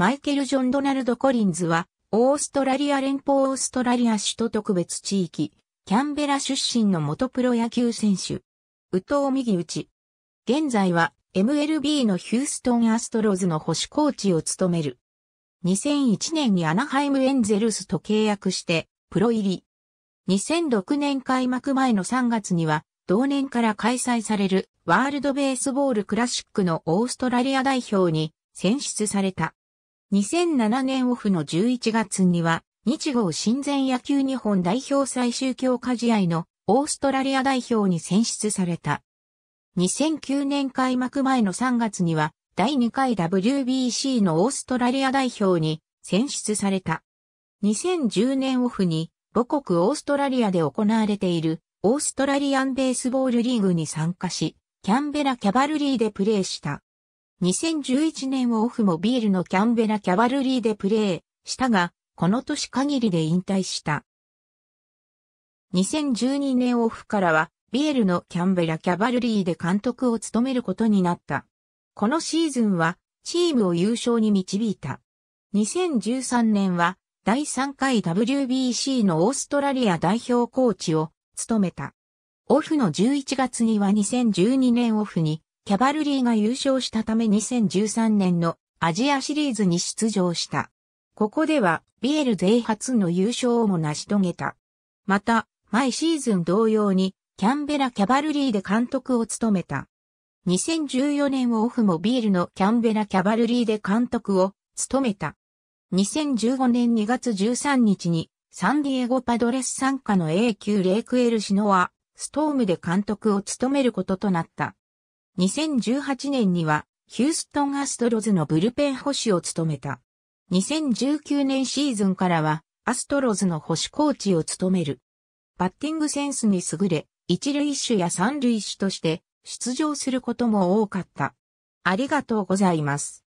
マイケル・ジョン・ドナルド・コリンズは、オーストラリア連邦オーストラリア首都特別地域、キャンベラ出身の元プロ野球選手。宇藤右打ち。現在は MLB のヒューストンアストロズの保守コーチを務める。2001年にアナハイムエンゼルスと契約して、プロ入り。2006年開幕前の3月には、同年から開催されるワールドベースボールクラシックのオーストラリア代表に選出された。2007年オフの11月には、日豪親善野球日本代表最終強化試合のオーストラリア代表に選出された。2009年開幕前の3月には、第2回 WBC のオーストラリア代表に選出された。2010年オフに母国オーストラリアで行われているオーストラリアンベースボールリーグに参加し、キャンベラキャバルリーでプレーした。2011年オフもビールのキャンベラキャバルリーでプレーしたが、この年限りで引退した。2012年オフからは、ビエルのキャンベラキャバルリーで監督を務めることになった。このシーズンは、チームを優勝に導いた。2013年は、第3回 WBC のオーストラリア代表コーチを務めた。オフの11月には2012年オフにキャバルリーが優勝したため2013年のアジアシリーズに出場した。ここでは、ビエル全初の優勝をも成し遂げた。また、毎シーズン同様に、キャンベラ・キャバルリーで監督を務めた。2014年オフもビールのキャンベラ・キャバルリーで監督を務めた。2015年2月13日にサンディエゴパドレス参加の A 級レイクエルシノア、ストームで監督を務めることとなった。2018年には、ヒューストンアストロズのブルペン捕手を務めた。2019年シーズンからは、アストロズの星コーチを務める。バッティングセンスに優れ、一塁手や三塁手として出場することも多かった。ありがとうございます。